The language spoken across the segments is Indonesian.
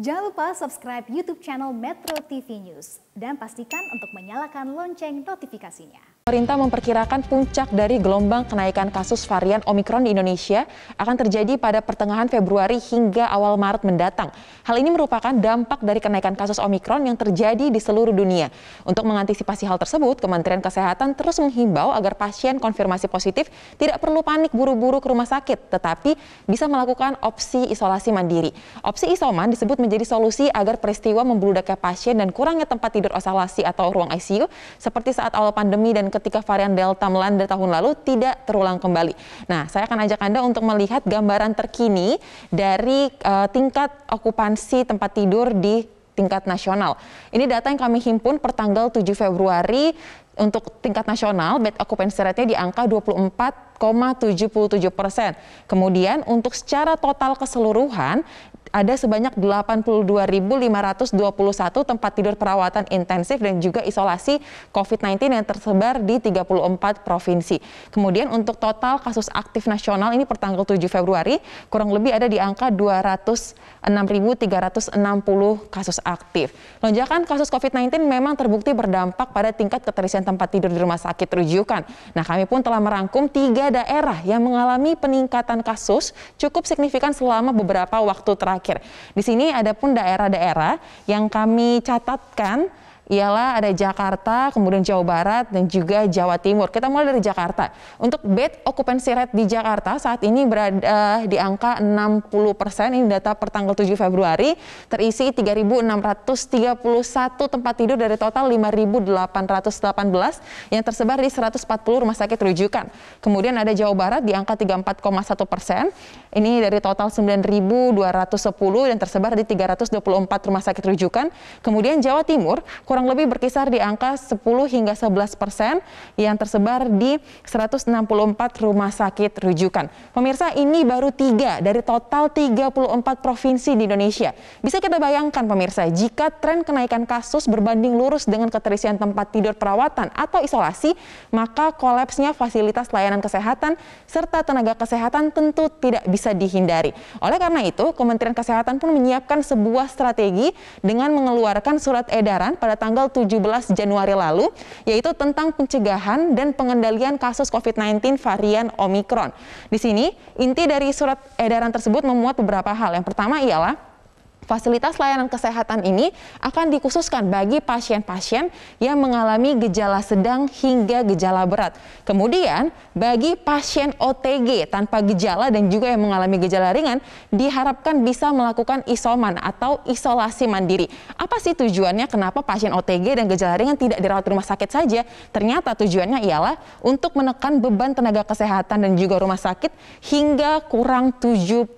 Jangan lupa subscribe YouTube channel Metro TV News dan pastikan untuk menyalakan lonceng notifikasinya pemerintah memperkirakan puncak dari gelombang kenaikan kasus varian Omikron di Indonesia akan terjadi pada pertengahan Februari hingga awal Maret mendatang. Hal ini merupakan dampak dari kenaikan kasus Omikron yang terjadi di seluruh dunia. Untuk mengantisipasi hal tersebut, Kementerian Kesehatan terus menghimbau agar pasien konfirmasi positif tidak perlu panik buru-buru ke rumah sakit, tetapi bisa melakukan opsi isolasi mandiri. Opsi isoman disebut menjadi solusi agar peristiwa membludaknya pasien dan kurangnya tempat tidur isolasi atau ruang ICU seperti saat awal pandemi dan ke ketika varian Delta melanda tahun lalu tidak terulang kembali. Nah, saya akan ajak Anda untuk melihat gambaran terkini dari uh, tingkat okupansi tempat tidur di tingkat nasional. Ini data yang kami himpun pertanggal 7 Februari untuk tingkat nasional bed occupancy rate-nya di angka 24,77 persen. Kemudian untuk secara total keseluruhan ada sebanyak 82.521 tempat tidur perawatan intensif dan juga isolasi COVID-19 yang tersebar di 34 provinsi. Kemudian untuk total kasus aktif nasional ini pertanggal 7 Februari kurang lebih ada di angka 206.360 kasus aktif. Lonjakan kasus COVID-19 memang terbukti berdampak pada tingkat keterisian tempat tidur di rumah sakit rujukan. Nah kami pun telah merangkum tiga daerah yang mengalami peningkatan kasus cukup signifikan selama beberapa waktu terakhir terakhir. Di sini ada pun daerah-daerah yang kami catatkan ialah ada Jakarta, kemudian Jawa Barat, dan juga Jawa Timur. Kita mulai dari Jakarta. Untuk bed occupancy rate di Jakarta saat ini berada di angka 60 persen, ini data per tanggal 7 Februari, terisi 3.631 tempat tidur dari total 5.818 yang tersebar di 140 rumah sakit rujukan. Kemudian ada Jawa Barat di angka 34,1 persen, ini dari total 9.210 dan tersebar di 324 rumah sakit rujukan. Kemudian Jawa Timur kurang kurang lebih berkisar di angka 10 hingga 11 persen yang tersebar di 164 rumah sakit rujukan. Pemirsa, ini baru tiga dari total 34 provinsi di Indonesia. Bisa kita bayangkan pemirsa, jika tren kenaikan kasus berbanding lurus dengan keterisian tempat tidur perawatan atau isolasi, maka kolapsnya fasilitas layanan kesehatan serta tenaga kesehatan tentu tidak bisa dihindari. Oleh karena itu, Kementerian Kesehatan pun menyiapkan sebuah strategi dengan mengeluarkan surat edaran pada tanggal 17 Januari lalu yaitu tentang pencegahan dan pengendalian kasus COVID-19 varian Omikron. Di sini inti dari surat edaran tersebut memuat beberapa hal. Yang pertama ialah Fasilitas layanan kesehatan ini akan dikhususkan bagi pasien-pasien yang mengalami gejala sedang hingga gejala berat. Kemudian, bagi pasien OTG tanpa gejala dan juga yang mengalami gejala ringan diharapkan bisa melakukan isoman atau isolasi mandiri. Apa sih tujuannya kenapa pasien OTG dan gejala ringan tidak dirawat rumah sakit saja? Ternyata tujuannya ialah untuk menekan beban tenaga kesehatan dan juga rumah sakit hingga kurang 70%.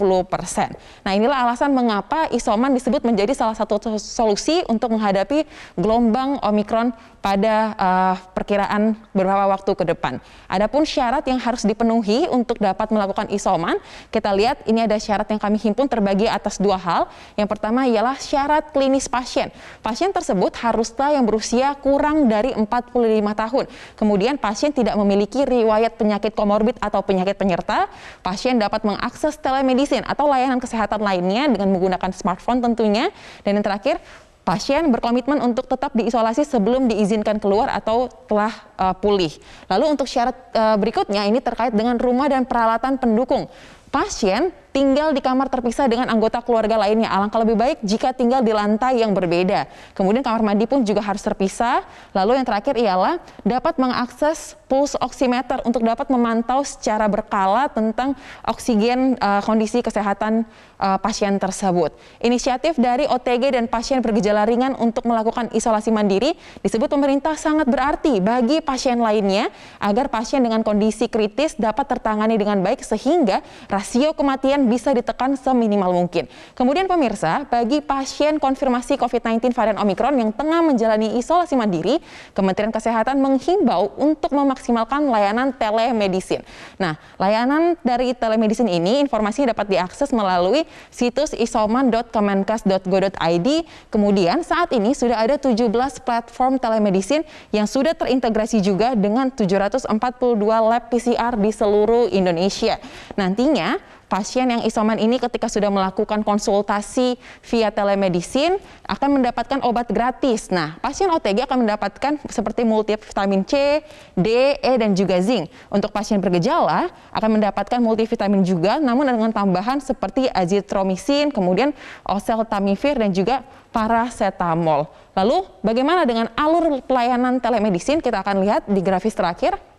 Nah, inilah alasan mengapa isoman Jerman disebut menjadi salah satu solusi untuk menghadapi gelombang Omikron pada uh, perkiraan beberapa waktu ke depan. Adapun syarat yang harus dipenuhi untuk dapat melakukan isoman, kita lihat ini ada syarat yang kami himpun terbagi atas dua hal. Yang pertama ialah syarat klinis pasien. Pasien tersebut haruslah yang berusia kurang dari 45 tahun. Kemudian pasien tidak memiliki riwayat penyakit komorbid atau penyakit penyerta. Pasien dapat mengakses telemedicine atau layanan kesehatan lainnya dengan menggunakan smartphone respon tentunya. Dan yang terakhir, pasien berkomitmen untuk tetap diisolasi sebelum diizinkan keluar atau telah uh, pulih. Lalu untuk syarat uh, berikutnya ini terkait dengan rumah dan peralatan pendukung pasien tinggal di kamar terpisah dengan anggota keluarga lainnya. Alangkah lebih baik jika tinggal di lantai yang berbeda. Kemudian kamar mandi pun juga harus terpisah. Lalu yang terakhir ialah dapat mengakses pulse oximeter untuk dapat memantau secara berkala tentang oksigen uh, kondisi kesehatan uh, pasien tersebut. Inisiatif dari OTG dan pasien bergejala ringan untuk melakukan isolasi mandiri disebut pemerintah sangat berarti bagi pasien lainnya agar pasien dengan kondisi kritis dapat tertangani dengan baik sehingga rasio kematian bisa ditekan seminimal mungkin. Kemudian pemirsa, bagi pasien konfirmasi COVID-19 varian Omicron yang tengah menjalani isolasi mandiri, Kementerian Kesehatan menghimbau untuk memaksimalkan layanan telemedicine. Nah, layanan dari telemedicine ini informasinya dapat diakses melalui situs isoman.kemenkes.go.id. Kemudian saat ini sudah ada 17 platform telemedicine yang sudah terintegrasi juga dengan 742 lab PCR di seluruh Indonesia. Nantinya pasien yang isoman ini ketika sudah melakukan konsultasi via telemedicine akan mendapatkan obat gratis. Nah, pasien OTG akan mendapatkan seperti multivitamin C, D, E, dan juga zinc. Untuk pasien bergejala akan mendapatkan multivitamin juga, namun dengan tambahan seperti azitromisin, kemudian oseltamivir, dan juga paracetamol. Lalu, bagaimana dengan alur pelayanan telemedicine? Kita akan lihat di grafis terakhir.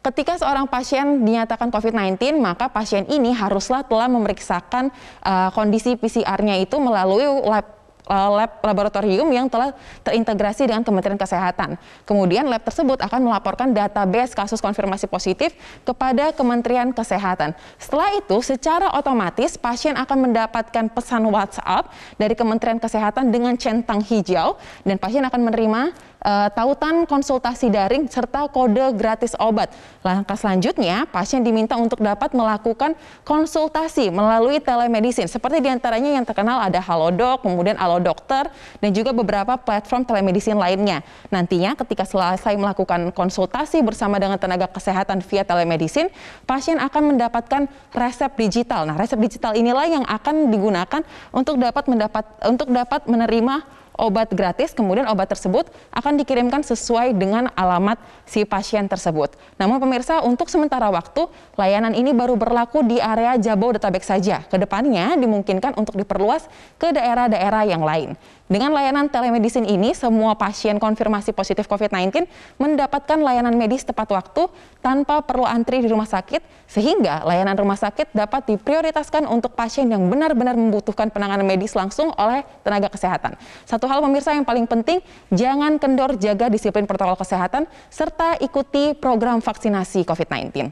Ketika seorang pasien dinyatakan COVID-19, maka pasien ini haruslah telah memeriksakan uh, kondisi PCR-nya itu melalui lab eh, lab laboratorium yang telah terintegrasi dengan Kementerian Kesehatan. Kemudian lab tersebut akan melaporkan database kasus konfirmasi positif kepada Kementerian Kesehatan. Setelah itu secara otomatis pasien akan mendapatkan pesan WhatsApp dari Kementerian Kesehatan dengan centang hijau dan pasien akan menerima uh, tautan konsultasi daring serta kode gratis obat. Langkah selanjutnya, pasien diminta untuk dapat melakukan konsultasi melalui telemedicine seperti diantaranya yang terkenal ada Halodoc, kemudian Alodokter, dan juga beberapa platform telemedicine lainnya. Nantinya ketika selesai melakukan konsultasi bersama dengan tenaga kesehatan via telemedicine, pasien akan mendapatkan resep digital. Nah, resep digital inilah yang akan digunakan untuk dapat mendapat untuk dapat menerima obat gratis, kemudian obat tersebut akan dikirimkan sesuai dengan alamat si pasien tersebut. Namun pemirsa, untuk sementara waktu, layanan ini baru berlaku di area Jabodetabek saja. Kedepannya dimungkinkan untuk diperluas ke daerah-daerah yang lain. Dengan layanan telemedicine ini, semua pasien konfirmasi positif COVID-19 mendapatkan layanan medis tepat waktu tanpa perlu antri di rumah sakit, sehingga layanan rumah sakit dapat diprioritaskan untuk pasien yang benar-benar membutuhkan penanganan medis langsung oleh tenaga kesehatan. Satu hal pemirsa yang paling penting, jangan kendor jaga disiplin protokol kesehatan serta ikuti program vaksinasi COVID-19.